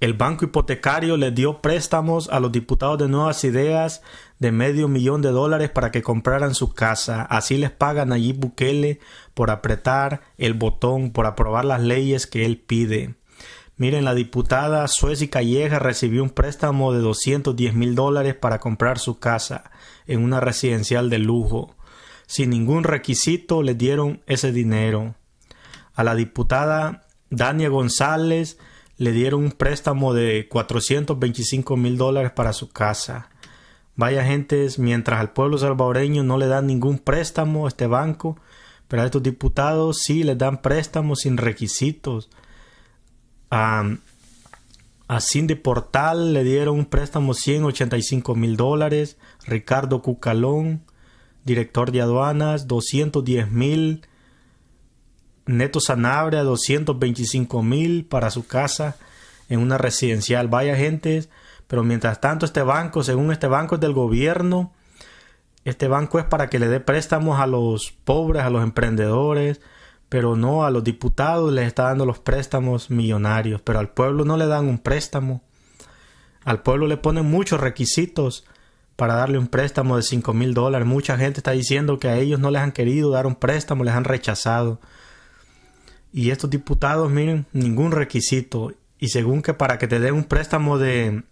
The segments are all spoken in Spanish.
El banco hipotecario le dio préstamos a los diputados de Nuevas Ideas de medio millón de dólares para que compraran su casa. Así les paga Nayib Bukele por apretar el botón, por aprobar las leyes que él pide. Miren, la diputada Suez Calleja recibió un préstamo de 210 mil dólares para comprar su casa en una residencial de lujo. Sin ningún requisito le dieron ese dinero. A la diputada Dania González le dieron un préstamo de 425 mil dólares para su casa. Vaya gentes, mientras al pueblo salvadoreño no le dan ningún préstamo a este banco, pero a estos diputados sí les dan préstamos sin requisitos. A, a Cindy Portal le dieron un préstamo 185 mil dólares. Ricardo Cucalón, director de aduanas, 210 mil Neto Sanabria, 225 mil para su casa en una residencial. Vaya gente, pero mientras tanto este banco, según este banco es del gobierno, este banco es para que le dé préstamos a los pobres, a los emprendedores, pero no a los diputados les está dando los préstamos millonarios, pero al pueblo no le dan un préstamo. Al pueblo le ponen muchos requisitos para darle un préstamo de 5 mil dólares. Mucha gente está diciendo que a ellos no les han querido dar un préstamo, les han rechazado. Y estos diputados, miren, ningún requisito. Y según que para que te den un préstamo de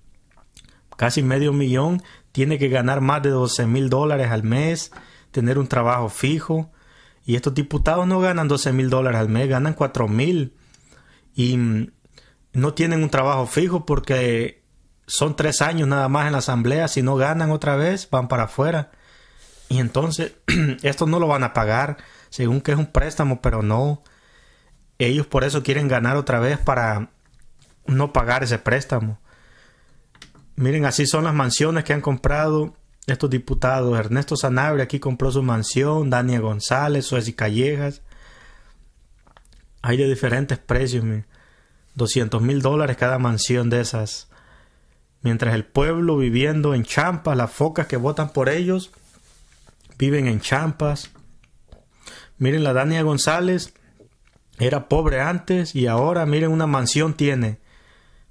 casi medio millón, tiene que ganar más de 12 mil dólares al mes, tener un trabajo fijo. Y estos diputados no ganan 12 mil dólares al mes, ganan 4 mil. Y mm, no tienen un trabajo fijo porque son tres años nada más en la asamblea. Si no ganan otra vez, van para afuera. Y entonces, esto no lo van a pagar, según que es un préstamo, pero no. Ellos por eso quieren ganar otra vez para no pagar ese préstamo. Miren, así son las mansiones que han comprado estos diputados. Ernesto Sanabria aquí compró su mansión, Dania González, Suez y Callejas. Hay de diferentes precios, 200 mil dólares cada mansión de esas. Mientras el pueblo viviendo en champas, las focas que votan por ellos viven en champas. Miren la Dania González, era pobre antes y ahora miren una mansión tiene.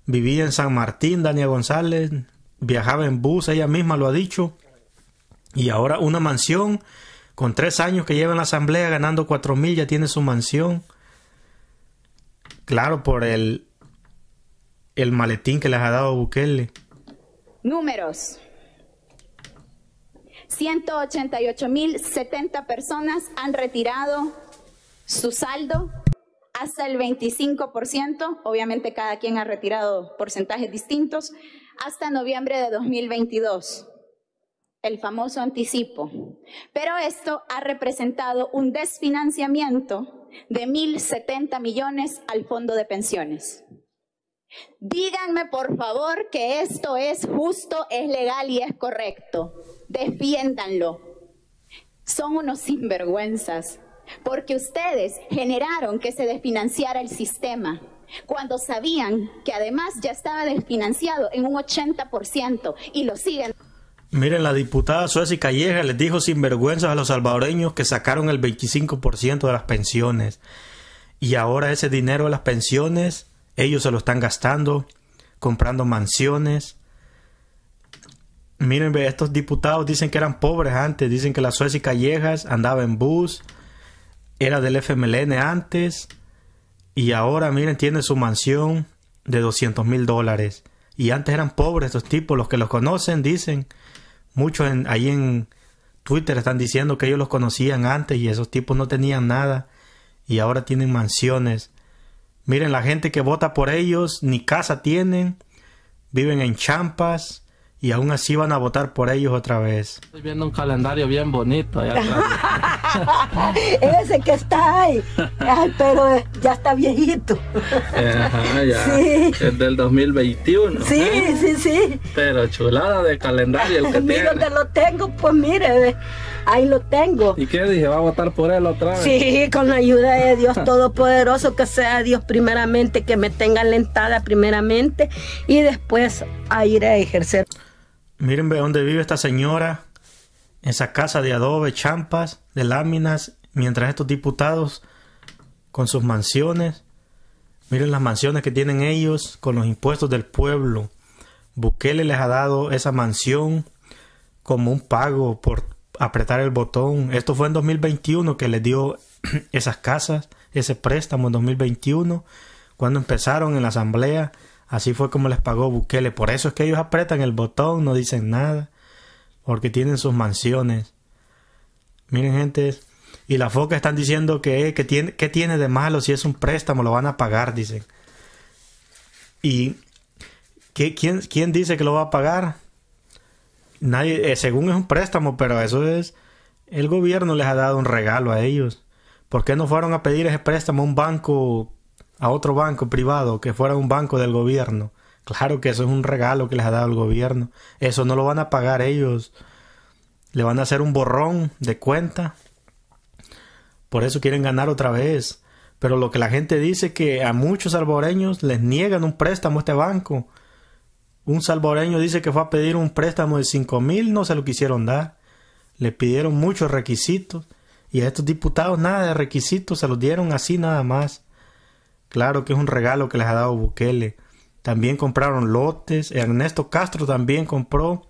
Vivía en San Martín, Daniel González, viajaba en bus, ella misma lo ha dicho. Y ahora una mansión, con tres años que lleva en la asamblea ganando cuatro mil, ya tiene su mansión. Claro, por el, el maletín que les ha dado Bukele. Números. 188.070 personas han retirado su saldo hasta el 25%, obviamente cada quien ha retirado porcentajes distintos, hasta noviembre de 2022, el famoso anticipo. Pero esto ha representado un desfinanciamiento de 1.070 millones al fondo de pensiones. Díganme por favor que esto es justo, es legal y es correcto. Defiéndanlo. Son unos sinvergüenzas porque ustedes generaron que se desfinanciara el sistema cuando sabían que además ya estaba desfinanciado en un 80% y lo siguen. Miren, la diputada Suecia Calleja les dijo sinvergüenzas a los salvadoreños que sacaron el 25% de las pensiones. Y ahora ese dinero de las pensiones, ellos se lo están gastando, comprando mansiones. Miren, estos diputados dicen que eran pobres antes, dicen que la Suecia Callejas andaba en bus, era del FMLN antes y ahora, miren, tiene su mansión de 200 mil dólares. Y antes eran pobres estos tipos, los que los conocen dicen, muchos en, ahí en Twitter están diciendo que ellos los conocían antes y esos tipos no tenían nada y ahora tienen mansiones. Miren, la gente que vota por ellos ni casa tienen, viven en champas y aún así van a votar por ellos otra vez. Estoy viendo un calendario bien bonito Ese que está ahí, pero eh, ya está viejito. Es del 2021. Sí, sí, sí. Pero chulada de calendario el que lo tengo, pues mire, eh, ahí lo tengo. ¿Y qué dije? ¿Va a votar por él otra vez? Sí, con la ayuda de Dios Todopoderoso, que sea Dios primeramente, que me tenga alentada primeramente y después a ir a ejercer. Miren dónde vive esta señora, esa casa de adobe, champas, de láminas, mientras estos diputados con sus mansiones, miren las mansiones que tienen ellos con los impuestos del pueblo. Bukele les ha dado esa mansión como un pago por apretar el botón. Esto fue en 2021 que les dio esas casas, ese préstamo en 2021, cuando empezaron en la asamblea Así fue como les pagó Bukele. Por eso es que ellos apretan el botón, no dicen nada, porque tienen sus mansiones. Miren gente, y la foca están diciendo que, eh, que tiene, tiene de malo si es un préstamo, lo van a pagar, dicen. ¿Y quién, dice que lo va a pagar? Nadie, eh, según es un préstamo, pero eso es, el gobierno les ha dado un regalo a ellos. ¿Por qué no fueron a pedir ese préstamo a un banco a otro banco privado que fuera un banco del gobierno. Claro que eso es un regalo que les ha dado el gobierno. Eso no lo van a pagar ellos. Le van a hacer un borrón de cuenta. Por eso quieren ganar otra vez. Pero lo que la gente dice que a muchos salvoreños les niegan un préstamo a este banco. Un salvoreño dice que fue a pedir un préstamo de cinco mil, no se lo quisieron dar. Le pidieron muchos requisitos. Y a estos diputados nada de requisitos se los dieron así nada más. Claro que es un regalo que les ha dado Bukele. También compraron lotes. Ernesto Castro también compró